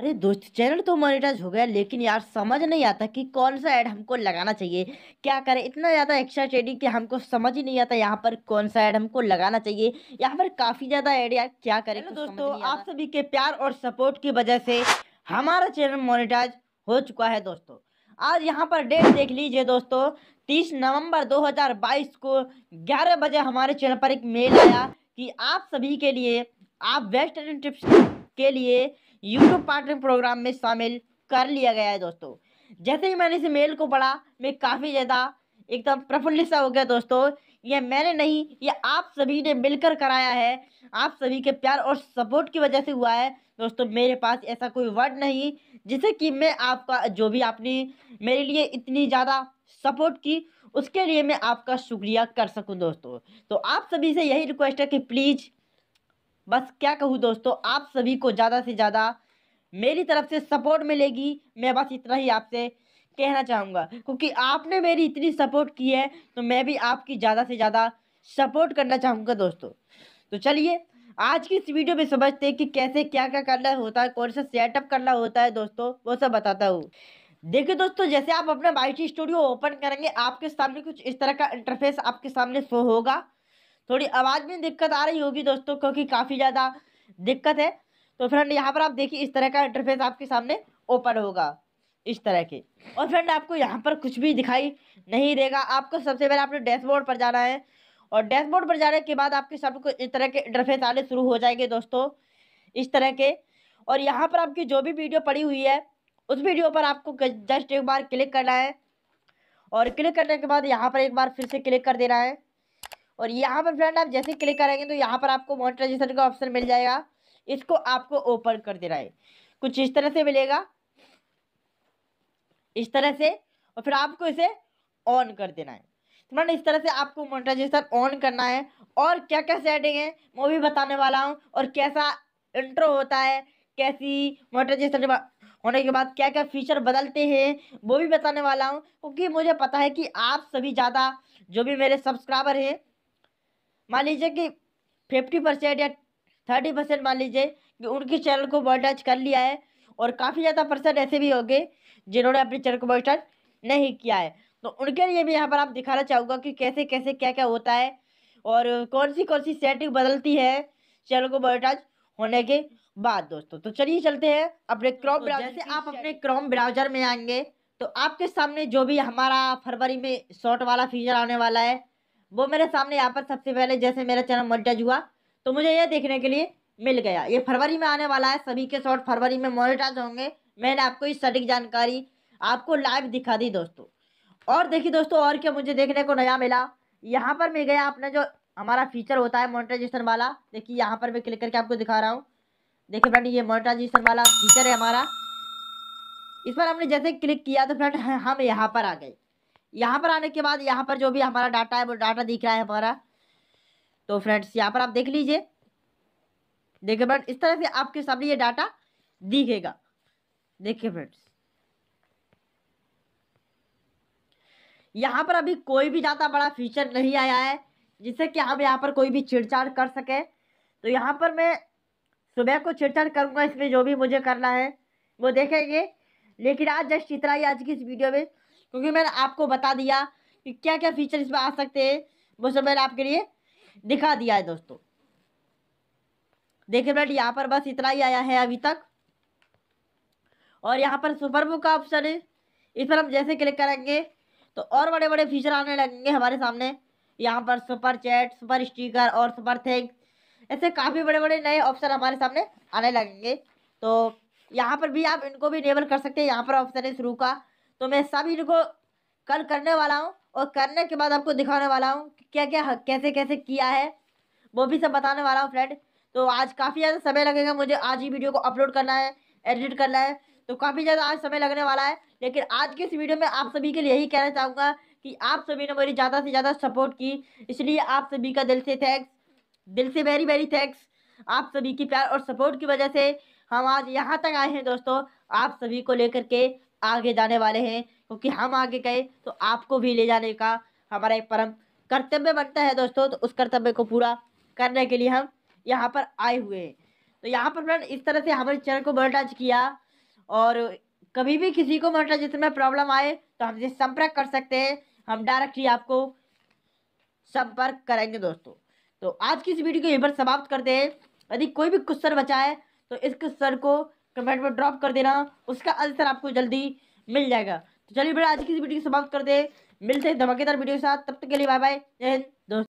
अरे दोस्त चैनल तो मोनिटाइज़ हो गया लेकिन यार समझ नहीं आता कि कौन सा ऐड हमको लगाना चाहिए क्या करें इतना ज़्यादा एक्स्ट्रा ट्रेडिंग कि हमको समझ ही नहीं आता यहाँ पर कौन सा ऐड हमको लगाना चाहिए यहाँ पर काफ़ी ज़्यादा ऐड यार क्या करें दोस्तों आप सभी के प्यार और सपोर्ट की वजह से हमारा चैनल मोनिटाइज हो चुका है दोस्तों आज यहाँ पर डेट देख लीजिए दोस्तों तीस नवम्बर दो को ग्यारह बजे हमारे चैनल पर एक मेल आया कि आप सभी के लिए आप वेस्टर्न ट्रिप्स के लिए यूट्यूब पार्टनर प्रोग्राम में शामिल कर लिया गया है दोस्तों जैसे ही मैंने इस मेल को पढ़ा मैं काफ़ी ज़्यादा एकदम प्रफुल्लित सा हो गया दोस्तों ये मैंने नहीं ये आप सभी ने मिलकर कराया है आप सभी के प्यार और सपोर्ट की वजह से हुआ है दोस्तों मेरे पास ऐसा कोई वर्ड नहीं जिसे कि मैं आपका जो भी आपने मेरे लिए इतनी ज़्यादा सपोर्ट की उसके लिए मैं आपका शुक्रिया कर सकूं दोस्तों तो आप सभी से यही रिक्वेस्ट है कि प्लीज़ बस क्या कहूँ दोस्तों आप सभी को ज़्यादा से ज़्यादा मेरी तरफ से सपोर्ट मिलेगी मैं बस इतना ही आपसे कहना चाहूँगा क्योंकि आपने मेरी इतनी सपोर्ट की है तो मैं भी आपकी ज़्यादा से ज़्यादा सपोर्ट करना चाहूँगा दोस्तों तो चलिए आज की इस वीडियो में समझते हैं कि कैसे क्या क्या करना होता है कौन सा सेटअप करना होता है दोस्तों वो सब बताता हूँ देखिए दोस्तों जैसे आप अपना बाई स्टूडियो ओपन करेंगे आपके सामने कुछ इस तरह का इंटरफेस आपके सामने शो होगा थोड़ी आवाज़ में दिक्कत आ रही होगी दोस्तों क्योंकि काफ़ी ज़्यादा दिक्कत है तो फ्रेंड यहाँ पर आप देखिए इस तरह का इंटरफेस आपके सामने ओपन होगा इस तरह के और फ्रेंड आपको यहाँ पर कुछ भी दिखाई नहीं देगा आपको सबसे पहले आपने डैशबोर्ड पर जाना है और डैशबोर्ड पर जाने के बाद आपके सबको इस तरह के इंटरफेस आने शुरू हो जाएंगे दोस्तों इस तरह के और यहाँ पर आपकी जो भी वीडियो पड़ी हुई है उस वीडियो पर आपको जस्ट एक बार क्लिक करना है और क्लिक करने के बाद यहाँ पर एक बार फिर से क्लिक कर देना है और यहाँ पर फ्रेंड आप जैसे क्लिक करेंगे तो यहाँ पर आपको मोनिटाइजेशन का ऑप्शन मिल जाएगा इसको आपको ओपन कर देना है कुछ इस तरह से मिलेगा इस तरह से और फिर आपको इसे ऑन कर देना है तो फ्रेंड इस तरह से आपको मोनिटाइजेशन ऑन करना है और क्या क्या सेटिंग है वो भी बताने वाला हूँ और कैसा इंट्रो होता है कैसी मोनिटाइजेशन होने के बाद क्या क्या फीचर बदलते हैं वो भी बताने वाला हूँ क्योंकि मुझे पता है कि आप सभी ज़्यादा जो भी मेरे सब्सक्राइबर हैं मान लीजिए कि फिफ्टी परसेंट या थर्टी परसेंट मान लीजिए कि उनके चैनल को मोनिटाइज कर लिया है और काफ़ी ज़्यादा पर्सन ऐसे भी होंगे जिन्होंने अपने चैनल को मोनिटाइज नहीं किया है तो उनके लिए भी यहाँ पर आप दिखाना चाहूँगा कि कैसे कैसे क्या क्या होता है और कौन सी कौन सी सेटिंग बदलती है चैनल को मोनिटाइज होने के बाद दोस्तों तो चलिए चलते हैं अपने क्रोम तो ब्राउजर से आप अपने क्रोम ब्राउजर में आएंगे तो आपके सामने जो भी हमारा फरवरी में शॉर्ट वाला फीचर आने वाला है वो मेरे सामने यहाँ पर सबसे पहले जैसे मेरा चैनल मोनिटाइज हुआ तो मुझे ये देखने के लिए मिल गया ये फरवरी में आने वाला है सभी के शॉर्ट फरवरी में मोनिटाइज होंगे मैंने आपको इस सटीक जानकारी आपको लाइव दिखा दी दोस्तों और देखिए दोस्तों और क्या मुझे देखने को नया मिला यहाँ पर मिल गया आपने जो हमारा फीचर होता है मोनिटाइजेशन वाला देखिए यहाँ पर मैं क्लिक करके आपको दिखा रहा हूँ देखिए फ्रेंड ये मोनिटाइजेशन वाला फीचर है हमारा इस पर हमने जैसे क्लिक किया तो फ्रेंड हम यहाँ पर आ गए यहाँ पर आने के बाद यहाँ पर जो भी हमारा डाटा है वो डाटा दिख रहा है हमारा तो फ्रेंड्स यहाँ पर आप देख लीजिए देखिए फ्रेंड इस तरह से आपके सामने ये डाटा दिखेगा देखिए फ्रेंड्स यहाँ पर अभी कोई भी ज़्यादा बड़ा फीचर नहीं आया है जिससे कि हम यहाँ पर कोई भी छेड़छाड़ कर सकें तो यहाँ पर मैं सुबह को छेड़छाड़ करूँगा इसमें जो भी मुझे करना है वो देखेंगे लेकिन आज जस्ट इतना ही आज की इस वीडियो में क्योंकि मैंने आपको बता दिया कि क्या क्या फीचर इसमें आ सकते हैं वो सब मैंने आपके लिए दिखा दिया है दोस्तों देखिए बेट यहाँ पर बस इतना ही आया है अभी तक और यहाँ पर सुपर बुक का ऑप्शन है इस पर हम जैसे क्लिक करेंगे तो और बड़े बड़े फीचर आने लगेंगे हमारे सामने यहाँ पर सुपर चैट सुपर स्टीकर और सुपर थैंक्स ऐसे काफ़ी बड़े बड़े नए ऑप्शन हमारे सामने आने लगेंगे तो यहाँ पर भी आप इनको भी इनेबल कर सकते हैं यहाँ पर ऑप्शन है शुरू का तो मैं सभी को कल करने वाला हूँ और करने के बाद आपको दिखाने वाला हूँ क्या क्या कैसे कैसे किया है वो भी सब बताने वाला हूँ फ्रेंड तो आज काफ़ी ज़्यादा समय लगेगा मुझे आज ही वीडियो को अपलोड करना है एडिट करना है तो काफ़ी ज़्यादा आज समय लगने वाला है लेकिन आज के इस वीडियो में आप सभी के लिए यही कहना चाहूँगा कि आप सभी ने मेरी ज़्यादा से ज़्यादा सपोर्ट की इसलिए आप सभी का दिल से थैंक्स दिल से वेरी वेरी थैंक्स आप सभी की प्यार और सपोर्ट की वजह से हम आज यहाँ तक आए हैं दोस्तों आप सभी को लेकर के आगे जाने वाले हैं क्योंकि हम आगे गए तो आपको भी ले जाने का हमारा एक परम कर्तव्य बनता है दोस्तों तो उस कर्तव्य को पूरा करने के लिए हम यहाँ पर आए हुए हैं तो यहाँ पर फ्रेंड इस तरह से हमारे चैनल को मोनिटाइज किया और कभी भी किसी को मोनिटाइजेशन में प्रॉब्लम आए तो हमसे संपर्क कर सकते हैं हम डायरेक्टली आपको संपर्क करेंगे दोस्तों तो आज की इस वीडियो को यहीं पर समाप्त करते हैं यदि कोई भी क्वेश्चन बचा है तो इस क्वेश्चन को कमेंट में ड्रॉप कर देना उसका आंसर आपको जल्दी मिल जाएगा तो चलिए बेटा आज की वीडियो की समाप्त कर दे मिलते हैं धमाकेदार वीडियो के साथ तब तक के लिए बाय बाय जय हिंद दोस्तों